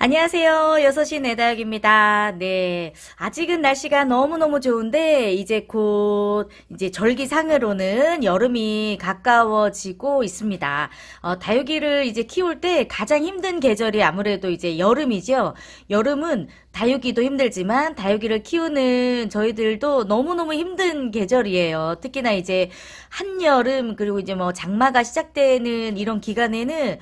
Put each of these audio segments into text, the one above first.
안녕하세요. 6시 내다육입니다. 네. 아직은 날씨가 너무너무 좋은데, 이제 곧, 이제 절기상으로는 여름이 가까워지고 있습니다. 어, 다육이를 이제 키울 때 가장 힘든 계절이 아무래도 이제 여름이죠. 여름은 다육이도 힘들지만 다육이를 키우는 저희들도 너무너무 힘든 계절이에요. 특히나 이제 한여름, 그리고 이제 뭐 장마가 시작되는 이런 기간에는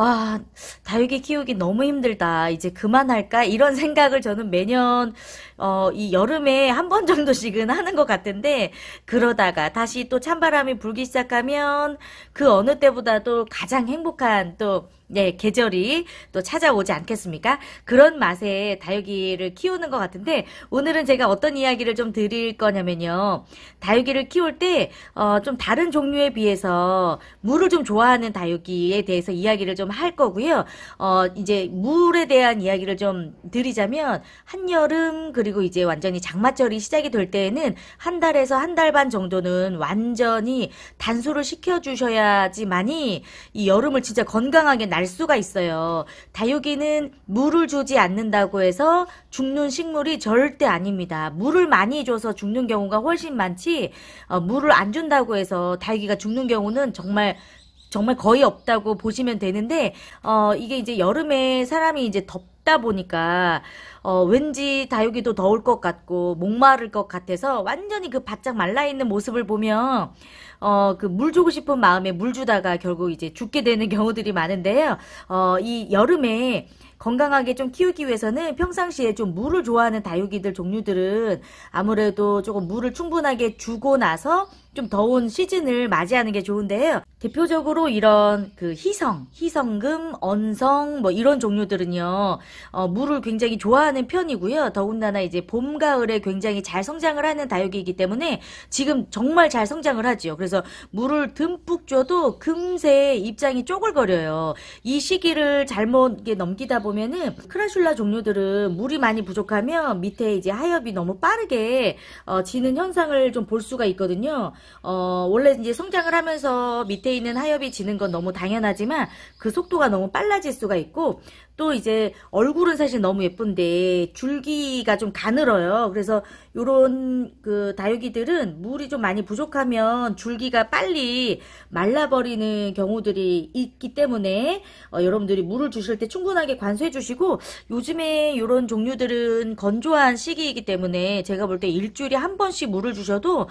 와, 다육이 키우기 너무 힘들다. 이제 그만할까? 이런 생각을 저는 매년, 어, 이 여름에 한 번 정도씩은 하는 것 같은데, 그러다가 다시 또 찬바람이 불기 시작하면 그 어느 때보다도 가장 행복한 또 네, 계절이 또 찾아오지 않겠습니까? 그런 맛에 다육이를 키우는 것 같은데 오늘은 제가 어떤 이야기를 좀 드릴 거냐면요. 다육이를 키울 때좀 어, 다른 종류에 비해서 물을 좀 좋아하는 다육이에 대해서 이야기를 좀 할 거고요. 어, 이제 물에 대한 이야기를 좀 드리자면 한여름 그리고 이제 완전히 장마철이 시작이 될 때에는 한 달에서 한 달 반 정도는 완전히 단수를 시켜 주셔야지만이 이 여름을 진짜 건강하게 날알 수가 있어요. 다육이는 물을 주지 않는다고 해서 죽는 식물이 절대 아닙니다. 물을 많이 줘서 죽는 경우가 훨씬 많지 어, 물을 안 준다고 해서 다육이가 죽는 경우는 정말 정말 거의 없다고 보시면 되는데 어 이게 이제 여름에 사람이 이제 덥다 보니까 어 왠지 다육이도 더울 것 같고 목마를 것 같아서 완전히 그 바짝 말라 있는 모습을 보면 어, 그 물 주고 싶은 마음에 물 주다가 결국 이제 죽게 되는 경우들이 많은데요. 어, 이 여름에 건강하게 좀 키우기 위해서는 평상시에 좀 물을 좋아하는 다육이들 종류들은 아무래도 조금 물을 충분하게 주고 나서 좀 더운 시즌을 맞이하는 게 좋은데요. 대표적으로 이런 그 희성, 희성금, 언성 뭐 이런 종류들은요. 어, 물을 굉장히 좋아하는 편이고요. 더군다나 이제 봄, 가을에 굉장히 잘 성장을 하는 다육이기 이 때문에 지금 정말 잘 성장을 하지요. 그래서 그래서 물을 듬뿍 줘도 금세 입장이 쪼글거려요. 이 시기를 잘못 넘기다 보면은 크라슐라 종류들은 물이 많이 부족하면 밑에 이제 하엽이 너무 빠르게 어, 지는 현상을 좀 볼 수가 있거든요. 어, 원래 이제 성장을 하면서 밑에 있는 하엽이 지는 건 너무 당연하지만 그 속도가 너무 빨라질 수가 있고 또 이제 얼굴은 사실 너무 예쁜데 줄기가 좀 가늘어요. 그래서 요런 그 다육이들은 물이 좀 많이 부족하면 줄기 물기가 빨리 말라버리는 경우들이 있기 때문에 어, 여러분들이 물을 주실 때 충분하게 관수해 주시고 요즘에 이런 종류들은 건조한 시기이기 때문에 제가 볼 때 일주일에 한 번씩 물을 주셔도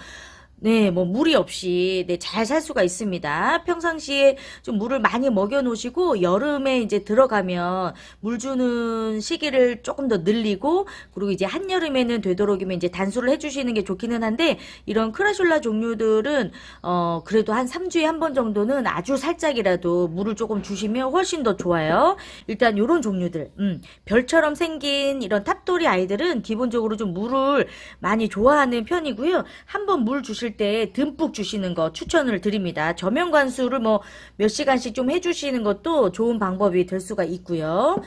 네, 뭐 무리 없이 네, 잘 살 수가 있습니다. 평상시에 좀 물을 많이 먹여 놓으시고 여름에 이제 들어가면 물 주는 시기를 조금 더 늘리고 그리고 이제 한여름에는 되도록이면 이제 단수를 해 주시는 게 좋기는 한데 이런 크라슐라 종류들은 어 그래도 한 3주에 한 번 정도는 아주 살짝이라도 물을 조금 주시면 훨씬 더 좋아요. 일단 요런 종류들. 음, 별처럼 생긴 이런 탑돌이 아이들은 기본적으로 좀 물을 많이 좋아하는 편이고요. 한번 물 주실 주실 때 듬뿍 주시는 거 추천을 드립니다. 저면 관수를 뭐 몇 시간씩 좀 해주시는 것도 좋은 방법이 될 수가 있고요.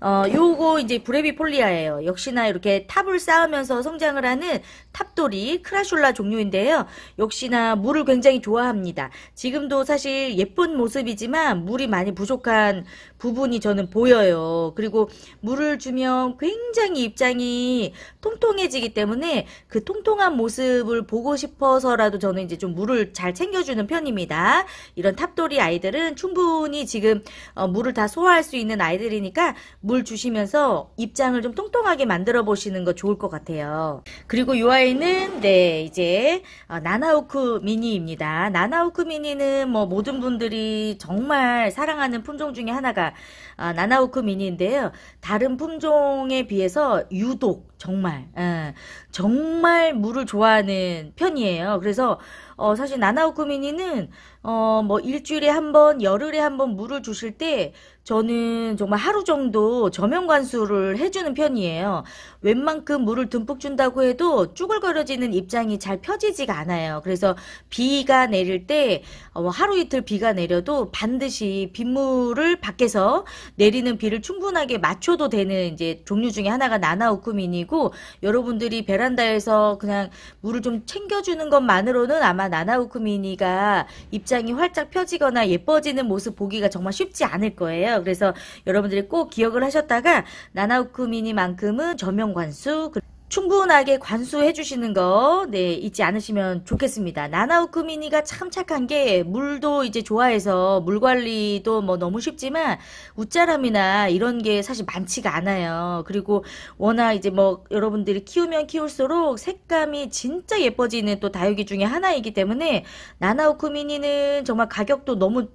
어, 요거 이제 브레비 폴리아예요. 역시나 이렇게 탑을 쌓으면서 성장을 하는 탑돌이 크라슐라 종류인데요. 역시나 물을 굉장히 좋아합니다. 지금도 사실 예쁜 모습이지만 물이 많이 부족한 부분이 저는 보여요. 그리고 물을 주면 굉장히 입장이 통통해지기 때문에 그 통통한 모습을 보고 싶어서 있서라도 저는 이제 좀 물을 잘 챙겨주는 편입니다. 이런 탑돌이 아이들은 충분히 지금 어, 물을 다 소화할 수 있는 아이들이니까 물 주시면서 입장을 좀 통통하게 만들어 보시는 거 좋을 것 같아요. 그리고 이 아이는 네 이제 어, 나나우크 미니입니다. 나나우크 미니는 뭐 모든 분들이 정말 사랑하는 품종 중에 하나가 어, 나나우크 미니인데요. 다른 품종에 비해서 유독 정말 에, 어, 정말 물을 좋아하는 편이에요. 그래서 어 사실 나나우쿠미니는 어뭐 일주일에 한 번, 열흘에 한 번 물을 주실 때 저는 정말 하루 정도 저면 관수를 해주는 편이에요. 웬만큼 물을 듬뿍 준다고 해도 쭈글거려지는 입장이 잘 펴지지가 않아요. 그래서 비가 내릴 때 어, 하루 이틀 비가 내려도 반드시 빗물을 밖에서 내리는 비를 충분하게 맞춰도 되는 이제 종류 중에 하나가 나나우쿠민이고 여러분들이 베란다에서 그냥 물을 좀 챙겨주는 것만으로는 아마 나나우쿠민이가 입장이 활짝 펴지거나 예뻐지는 모습 보기가 정말 쉽지 않을 거예요. 그래서 여러분들이 꼭 기억을 하셨다가 나나우쿠미니만큼은 전면 관수 충분하게 관수해 주시는 거, 네, 잊지 않으시면 좋겠습니다. 나나우크미니가 참 착한 게, 물도 이제 좋아해서, 물 관리도 뭐 너무 쉽지만, 웃자람이나 이런 게 사실 많지가 않아요. 그리고 워낙 이제 뭐, 여러분들이 키우면 키울수록 색감이 진짜 예뻐지는 또 다육이 중에 하나이기 때문에, 나나우크미니는 정말 가격도 너무,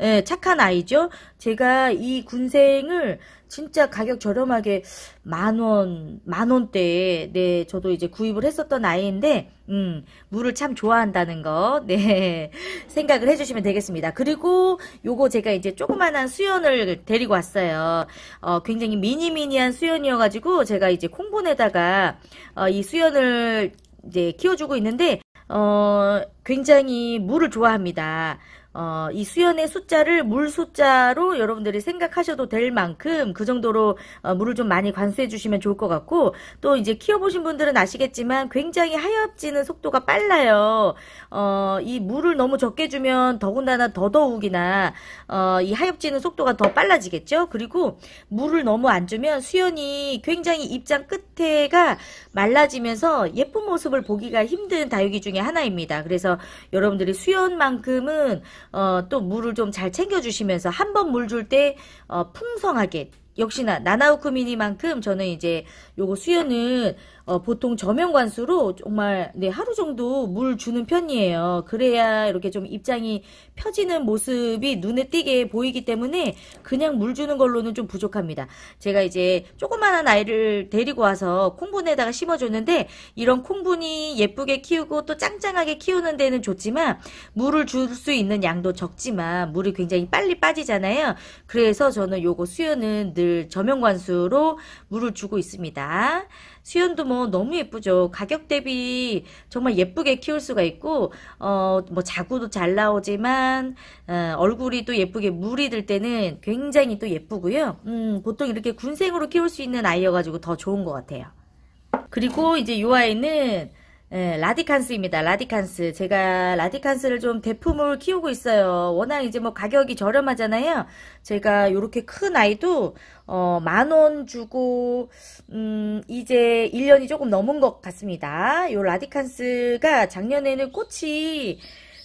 예, 착한 아이죠. 제가 이 군생을 진짜 가격 저렴하게 만원, 만원대에, 네, 저도 이제 구입을 했었던 아이인데, 음, 물을 참 좋아한다는 거, 네, 생각을 해주시면 되겠습니다. 그리고 요거 제가 이제 조그만한 수연을 데리고 왔어요. 어, 굉장히 미니미니한 수연이어가지고, 제가 이제 콩본에다가 어, 이 수연을 이제 키워주고 있는데, 어, 굉장히 물을 좋아합니다. 어, 이 수연의 숫자를 물 숫자로 여러분들이 생각하셔도 될 만큼 그 정도로 어, 물을 좀 많이 관수해 주시면 좋을 것 같고 또 이제 키워보신 분들은 아시겠지만 굉장히 하엽지는 속도가 빨라요. 어, 이 물을 너무 적게 주면 더군다나 더더욱이나 어, 이 하엽지는 속도가 더 빨라지겠죠. 그리고 물을 너무 안 주면 수연이 굉장히 입장 끝에가 말라지면서 예쁜 모습을 보기가 힘든 다육이 중에 하나입니다. 그래서 여러분들이 수연만큼은 어, 또 물을 좀 잘 챙겨주시면서 한 번 물 줄때 어, 풍성하게 역시나 나나우쿠미니만큼 저는 이제 요거 수유은 어, 보통 저면관수로 정말 네, 하루 정도 물 주는 편이에요. 그래야 이렇게 좀 입장이 펴지는 모습이 눈에 띄게 보이기 때문에 그냥 물 주는 걸로는 좀 부족합니다. 제가 이제 조그만한 아이를 데리고 와서 콩분에다가 심어줬는데 이런 콩분이 예쁘게 키우고 또 짱짱하게 키우는 데는 좋지만 물을 줄 수 있는 양도 적지만 물이 굉장히 빨리 빠지잖아요. 그래서 저는 요거 수유은늘 저면관수로 물을 주고 있습니다. 있습니다. 수연도 뭐 너무 예쁘죠. 가격 대비 정말 예쁘게 키울 수가 있고 어뭐 자구도 잘 나오지만 어, 얼굴이 또 예쁘게 물이 들 때는 굉장히 또 예쁘고요. 음 보통 이렇게 군생으로 키울 수 있는 아이여가지고 더 좋은 것 같아요. 그리고 이제 이 아이는 예, 라디칸스입니다. 라디칸스. 제가 라디칸스를 좀 대품을 키우고 있어요. 워낙 이제 뭐 가격이 저렴하잖아요. 제가 이렇게큰 아이도 어, 만 원 주고 음, 이제 1년이 조금 넘은 것 같습니다. 요 라디칸스가 작년에는 꽃이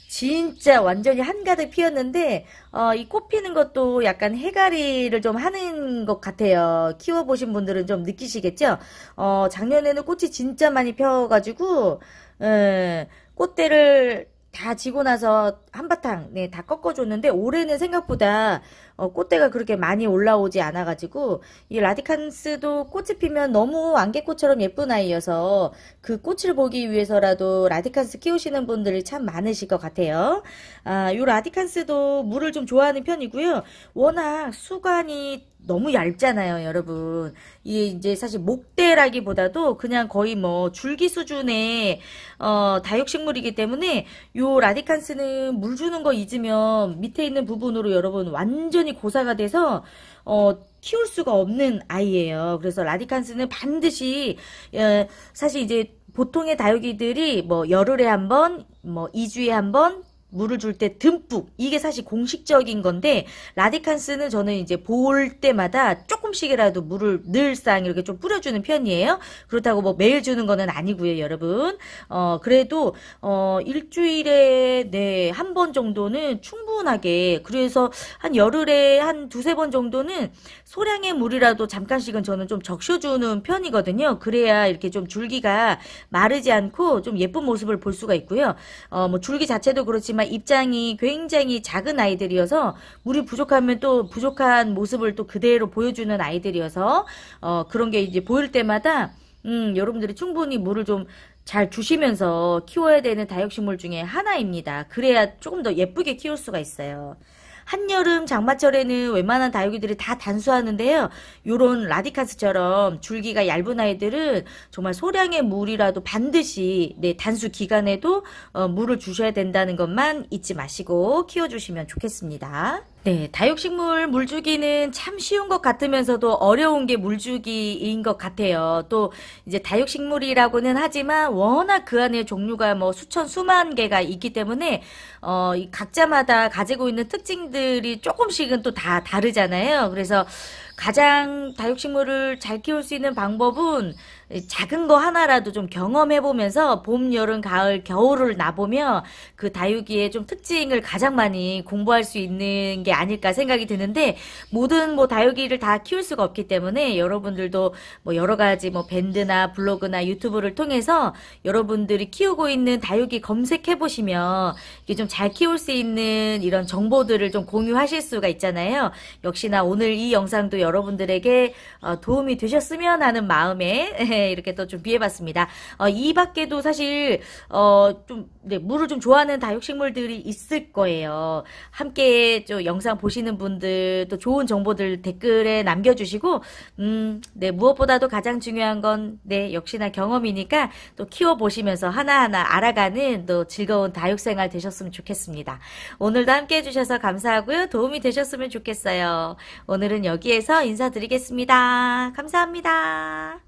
진짜 완전히 한가득 피었는데 어, 이 꽃 피는 것도 약간 해가리를 좀 하는 것 같아요. 키워보신 분들은 좀 느끼시겠죠? 어, 작년에는 꽃이 진짜 많이 펴가지고 에, 예, 꽃대를 다 지고 나서 한바탕 네, 다 꺾어줬는데 올해는 생각보다 어, 꽃대가 그렇게 많이 올라오지 않아가지고 이 라디칸스도 꽃이 피면 너무 안개꽃처럼 예쁜 아이여서 그 꽃을 보기 위해서라도 라디칸스 키우시는 분들이 참 많으실 것 같아요. 아, 요 라디칸스도 물을 좀 좋아하는 편이고요. 워낙 수관이 너무 얇잖아요, 여러분. 이게 이제 사실 목대라기보다도 그냥 거의 뭐 줄기 수준의 어, 다육식물이기 때문에 요 라디칸스는 물 주는 거 잊으면 밑에 있는 부분으로 여러분 완전히 고사가 돼서 어, 키울 수가 없는 아이예요. 그래서 라디칸스는 반드시 어, 사실 이제 보통의 다육이들이 뭐 열흘에 한 번, 뭐 2주에 한 번, 물을 줄 때 듬뿍 이게 사실 공식적인 건데 라디칸스는 저는 이제 볼 때마다 조금씩이라도 물을 늘상 이렇게 좀 뿌려주는 편이에요. 그렇다고 뭐 매일 주는 거는 아니고요, 여러분. 어 그래도 어 일주일에 네한 번 정도는 충분하게 그래서 한 열흘에 한 두세 번 정도는 소량의 물이라도 잠깐씩은 저는 좀 적셔주는 편이거든요. 그래야 이렇게 좀 줄기가 마르지 않고 좀 예쁜 모습을 볼 수가 있고요. 어 뭐 줄기 자체도 그렇지만 정말 입장이 굉장히 작은 아이들이어서 물이 부족하면 또 부족한 모습을 또 그대로 보여주는 아이들이어서 어, 그런 게 이제 보일 때마다 음, 여러분들이 충분히 물을 좀 잘 주시면서 키워야 되는 다육식물 중에 하나입니다. 그래야 조금 더 예쁘게 키울 수가 있어요. 한여름 장마철에는 웬만한 다육이들이 다 단수하는데요. 요런 라디카스처럼 줄기가 얇은 아이들은 정말 소량의 물이라도 반드시 네, 단수 기간에도 어, 물을 주셔야 된다는 것만 잊지 마시고 키워주시면 좋겠습니다. 네, 다육식물 물주기는 참 쉬운 것 같으면서도 어려운 게 물주기인 것 같아요. 또 이제 다육식물이라고는 하지만 워낙 그 안에 종류가 뭐 수천 수만 개가 있기 때문에 어 각자마다 가지고 있는 특징들이 조금씩은 또 다 다르잖아요. 그래서 가장 다육식물을 잘 키울 수 있는 방법은 작은 거 하나라도 좀 경험해보면서 봄, 여름, 가을, 겨울을 나보며 그 다육이의 좀 특징을 가장 많이 공부할 수 있는 게 아닐까 생각이 드는데 모든 뭐 다육이를 다 키울 수가 없기 때문에 여러분들도 뭐 여러 가지 뭐 밴드나 블로그나 유튜브를 통해서 여러분들이 키우고 있는 다육이 검색해보시면 이게 좀 잘 키울 수 있는 이런 정보들을 좀 공유하실 수가 있잖아요. 역시나 오늘 이 영상도 여러분들에게 어, 도움이 되셨으면 하는 마음에 이렇게 또 좀 비해봤습니다. 어, 이 밖에도 사실 어, 좀 네, 물을 좀 좋아하는 다육식물들이 있을 거예요. 함께 좀 영상 보시는 분들 또 좋은 정보들 댓글에 남겨주시고 음, 네 무엇보다도 가장 중요한 건네 역시나 경험이니까 또 키워 보시면서 하나하나 알아가는 또 즐거운 다육생활 되셨으면 좋겠습니다. 오늘도 함께 해주셔서 감사하고요 도움이 되셨으면 좋겠어요. 오늘은 여기에서 인사드리겠습니다. 감사합니다.